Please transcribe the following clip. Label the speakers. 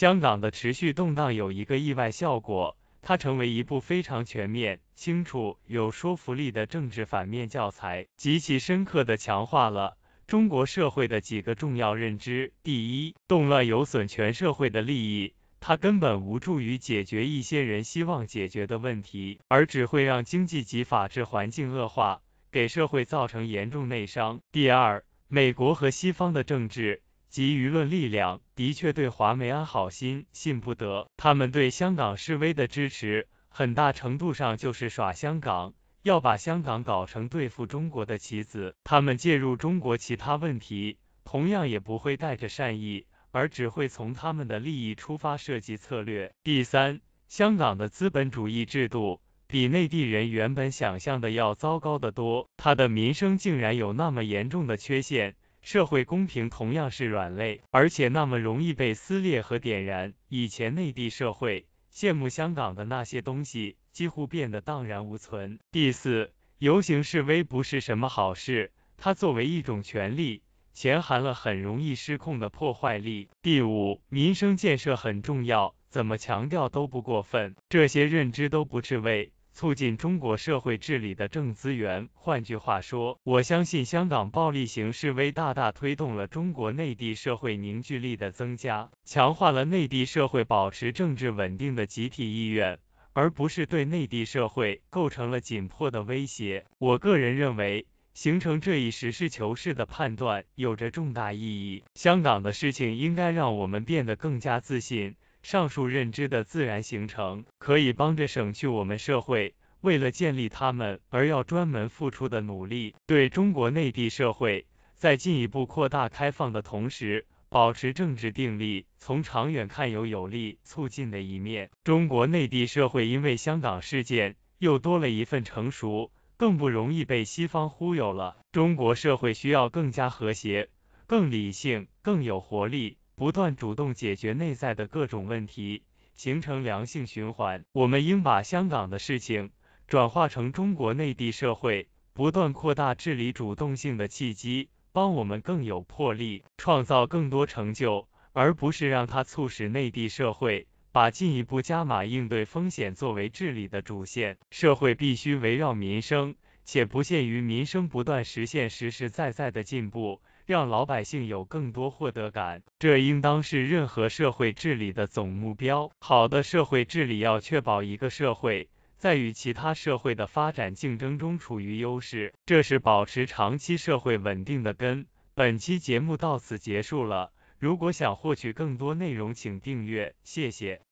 Speaker 1: 香港的持续动荡有一个意外效果，它成为一部非常全面、清楚、有说服力的政治反面教材，极其深刻地强化了中国社会的几个重要认知：第一，动乱有损全社会的利益，它根本无助于解决一些人希望解决的问题，而只会让经济及法治环境恶化，给社会造成严重内伤；第二，美国和西方的政治。及舆论力量的确对华美安好心，信不得。他们对香港示威的支持，很大程度上就是耍香港，要把香港搞成对付中国的棋子。他们介入中国其他问题，同样也不会带着善意，而只会从他们的利益出发设计策略。第三，香港的资本主义制度比内地人原本想象的要糟糕得多，它的民生竟然有那么严重的缺陷。社会公平同样是软肋，而且那么容易被撕裂和点燃。以前内地社会羡慕香港的那些东西，几乎变得荡然无存。第四，游行示威不是什么好事，它作为一种权利，潜含了很容易失控的破坏力。第五，民生建设很重要，怎么强调都不过分。这些认知都不是为促进中国社会治理的正资源。换句话说，我相信香港暴力型示威大大推动了中国内地社会凝聚力的增加，强化了内地社会保持政治稳定的集体意愿，而不是对内地社会构成了紧迫的威胁。我个人认为，形成这一实事求是的判断有着重大意义。香港的事情应该让我们变得更加自信。上述认知的自然形成，可以帮着省去我们社会为了建立它们而要专门付出的努力。对中国内地社会，在进一步扩大开放的同时，保持政治定力，从长远看有有利促进的一面。中国内地社会因为香港事件，又多了一份成熟，更不容易被西方忽悠了。中国社会需要更加和谐、更理性、更有活力。不断主动解决内在的各种问题，形成良性循环。我们应把香港的事情转化成中国内地社会不断扩大治理主动性的契机，帮我们更有魄力，创造更多成就，而不是让它促使内地社会把进一步加码应对风险作为治理的主线。社会必须围绕民生，且不限于民生，不断实现实实在在的进步。让老百姓有更多获得感，这应当是任何社会治理的总目标。好的社会治理要确保一个社会在与其他社会的发展竞争中处于优势，这是保持长期社会稳定的根。本期节目到此结束了，如果想获取更多内容，请订阅，谢谢。